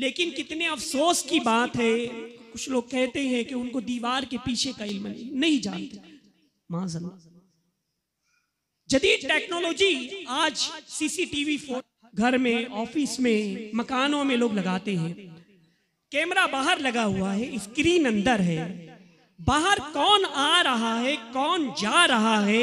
लेकिन कितने अफसोस की बात है कुछ लोग कहते हैं कि उनको दीवार के पीछे का इल्म नहीं, जानते जदीद टेक्नोलॉजी आज सीसीटीवी फोन घर में ऑफिस में मकानों में लोग लगाते हैं कैमरा बाहर लगा हुआ है स्क्रीन अंदर है बाहर कौन आ रहा है कौन जा रहा है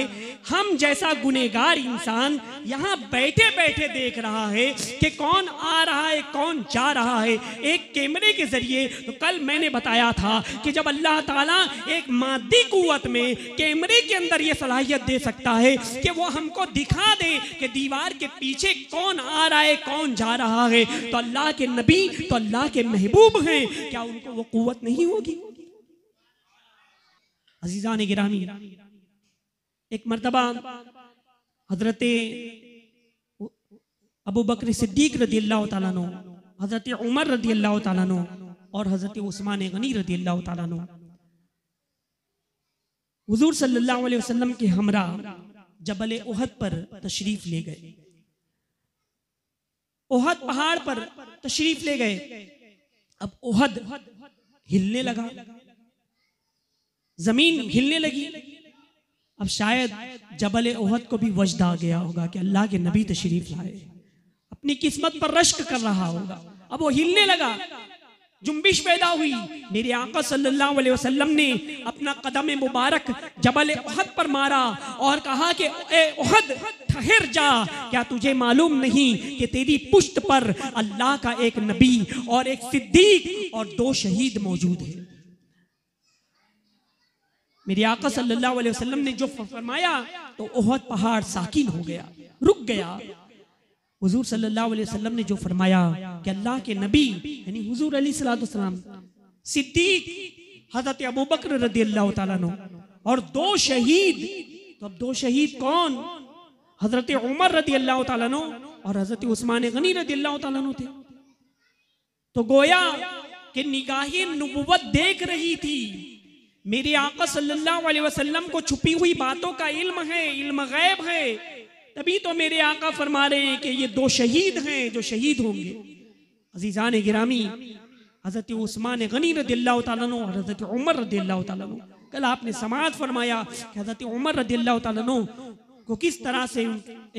हम जैसा गुनेगार इंसान यहाँ बैठे बैठे देख रहा है कि कौन आ रहा है कौन जा रहा है एक कैमरे के ज़रिए तो कल मैंने बताया था कि जब अल्लाह ताला एक मादी कुत में कैमरे के अंदर ये सलाहियत दे सकता है कि वो हमको दिखा दे कि दीवार के पीछे कौन आ रहा है कौन जा रहा है तो अल्लाह के नबी तो अल्लाह के महबूब हैं क्या उनको वो कुत नहीं होगी अजीज़ा ने गिरामी एक मरतबा हजरत अबू बकर सिद्दीक रदी अल्लाह तु हजरत उमर रदी अल्लाह तु और हजरत उस्मान गनी रदी अल्लाह तु हजूर सल्लल्लाहु अलैहि के हमरा जबल ओहद पर तशरीफ ले गए ओहद पहाड़ पर तशरीफ ले गए अब ओहद हिलने लगा जमीन हिलने लगी अब शायद जबल ओहद को भी वजद आ गया होगा कि अल्लाह के नबी तशरीफ लाए अपनी किस्मत पर रश्क कर रहा होगा अब वो हिलने लगा जुम्बिश पैदा हुई मेरे आका सल्लल्लाहु अलैहि वसल्लम ने अपना कदम मुबारक जबल ओहद पर मारा और कहा कि ए ओहद ठहर जा क्या तुझे मालूम नहीं कि तेरी पुश्त पर अल्लाह का एक नबी और एक सिद्दीक और दो शहीद मौजूद है मेरे आका सल्लल्लाहु अलैहि वसल्लम ने जो फरमाया तो ओहद पहाड़ साकिन हो गया रुक गया हुजूर सल्लल्लाहु अलैहि वसल्लम ने जो फरमाया कि अल्लाह के नबी यानी हुजूर अली सलाम सिद्दीक हजरत अबू बकर रदी अल्लाह तु और दो शहीद तो अब दो शहीद कौन हजरत उमर रदी अल्लाह तु और हजरत उस्मान गनी रदी अल्लाह तु थे तो गोया कि निगाहें नबूवत देख रही थी मेरे आका सल्लल्लाहु अलैहि वसल्लम को छुपी हुई बातों का इल्म है इल्म गैब है तभी तो मेरे आका फरमा रहे हैं कि ये दो शहीद हैं जो शहीद होंगे ने गिरामी हज़रत उस्मान गनी रदी अल्लाह तु हज़रत उमर रदी तु कल आपने समाज फरमाया कि हज़रत उमर रदी तु को किस तरह से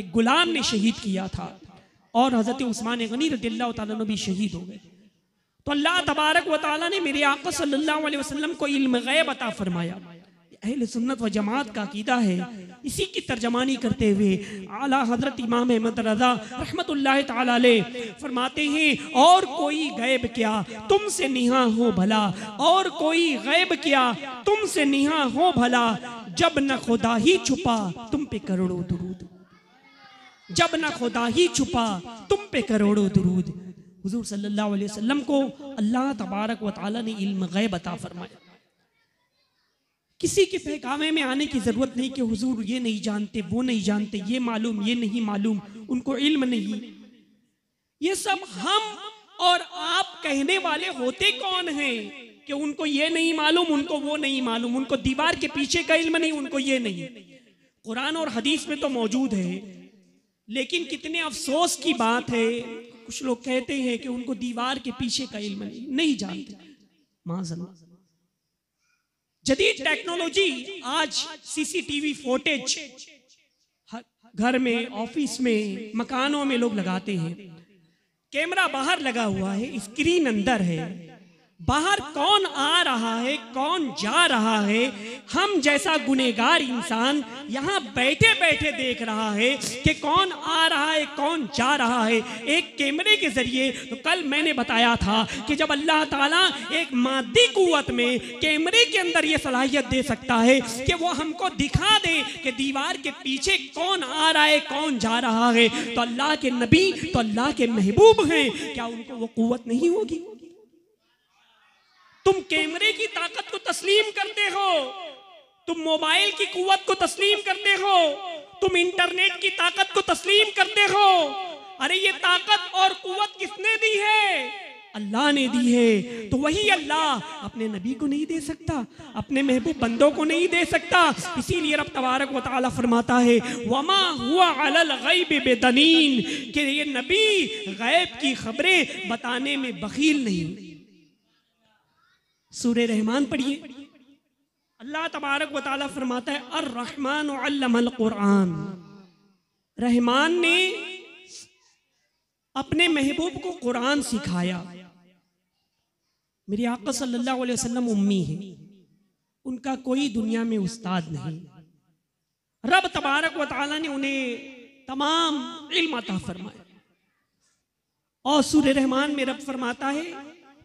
एक गुलाम ने शहीद किया था और हज़रत उस्मान गनी रदी तु भी शहीद हो गए तो अल्लाह तबारक वाली ने मेरे आक सल्लाम को इल्म गैब अता फरमाया अहल सुन्नत व जमात का अकीदा है इसी की तर्जमानी करते हुए आला हजरत इमाम अहमद रजा रहमत फरमाते हैं और कोई गैब क्या तुमसे निहा हो भला और कोई गैब क्या तुमसे निहा हो भला जब न खुदा ही छुपा तुम पे करोड़ों दुरूद जब न खुदा ही छुपा तुम पे करोड़ों दुरूद हुजूर सल्लल्लाहु अलैहि वसल्लम को अल्लाह तबारक व ताली ने इल्म गैब अता फरमाया किसी के बहकावे में आने की ज़रूरत नहीं कि हुजूर ये नहीं जानते वो नहीं जानते ये मालूम ये नहीं मालूम उनको इल्म नहीं ये सब हम और आप कहने वाले होते कौन हैं कि उनको ये नहीं मालूम उनको वो नहीं मालूम उनको दीवार के पीछे का इल्म नहीं उनको ये नहीं कुरान और हदीस में तो मौजूद है लेकिन कितने अफसोस की बात है कुछ लोग कहते हैं कि उनको दीवार के पीछे का इल्म नहीं, जानते माजन जदीद टेक्नोलॉजी आज सीसीटीवी फोटेज घर में ऑफिस में मकानों में लोग लगाते हैं कैमरा बाहर लगा हुआ है स्क्रीन अंदर है बाहर कौन आ रहा है कौन जा रहा है हम जैसा गुनेगार इंसान यहाँ बैठे बैठे देख रहा है कि कौन आ रहा है कौन जा रहा है एक कैमरे के जरिए तो कल मैंने बताया था कि जब अल्लाह ताला एक मादी कुत में कैमरे के अंदर ये सलाहियत दे सकता है कि वो हमको दिखा दे कि दीवार के पीछे कौन आ रहा है कौन जा रहा है तो अल्लाह के नबी तो अल्लाह के महबूब हैं क्या उनको वो कुत नहीं होगी तुम कैमरे की ताकत को तस्लीम करते हो तुम मोबाइल की कुत को तस्लीम करते हो तुम इंटरनेट की ताकत को तस्लीम करते हो अरे ये ताकत और कुत किसने दी है अल्लाह ने दी है तो वही अल्लाह अपने नबी को नहीं दे सकता अपने महबूब बंदों को नहीं दे सकता इसीलिए रब तबारक वाली फरमाता है वमा हुआ अलल बेदनीन कि ये नबी गैब की खबरें बताने में बकील नहीं सूर रहमान पढ़िए अल्लाह तबारक वाली फरमाता है अर रहमान कुरान रहमान ने अपने महबूब को कुरान सिखाया मेरी आका सल्लल्लाहु अलैहि वसल्लम उम्मी है उनका कोई दुनिया में उस्ताद नहीं रब तबारक वाली ने उन्हें तमाम इल्म फरमाया और सूर्य रहमान में रब फरमाता है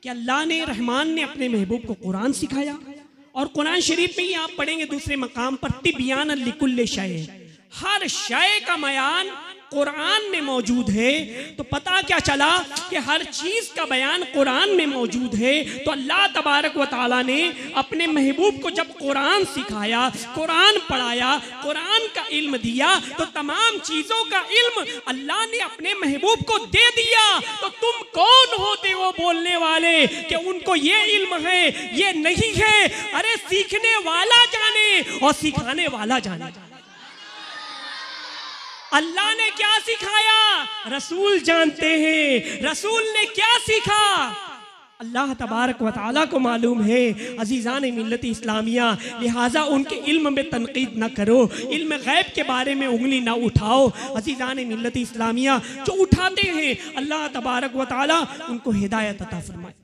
कि अल्लाह ने रहमान ने अपने महबूब को कुरान सिखाया और कुरान शरीफ में ही आप पढ़ेंगे दूसरे मकाम पर तिबियान लिकुल्ले शाये हर शाये का मयान कुरान में मौजूद है तो पता क्या चला कि हर चीज़ का बयान कुरान में मौजूद है तो अल्लाह तबारक व ताला ने अपने महबूब को जब कुरान सिखाया कुरान पढ़ाया कुरान का इल्म दिया तो तमाम चीज़ों का इल्म अल्लाह ने अपने महबूब को दे दिया तो तुम कौन होते हो बोलने वाले कि उनको ये इल्म है ये नहीं है अरे सीखने वाला जाने और सिखाने वाला जाने अल्लाह ने क्या सिखाया रसूल जानते हैं रसूल ने क्या सीखा अल्लाह तबारक व को मालूम है अजीज़ान मिलत इस्लामिया लिहाजा उनके इल्म में तनकीद ना करो इल्म गैब के बारे में उंगली ना उठाओ अजीज़ान मिलत इस्लामिया जो उठाते हैं अल्लाह तबारक व उनको हिदायत अता फरमाए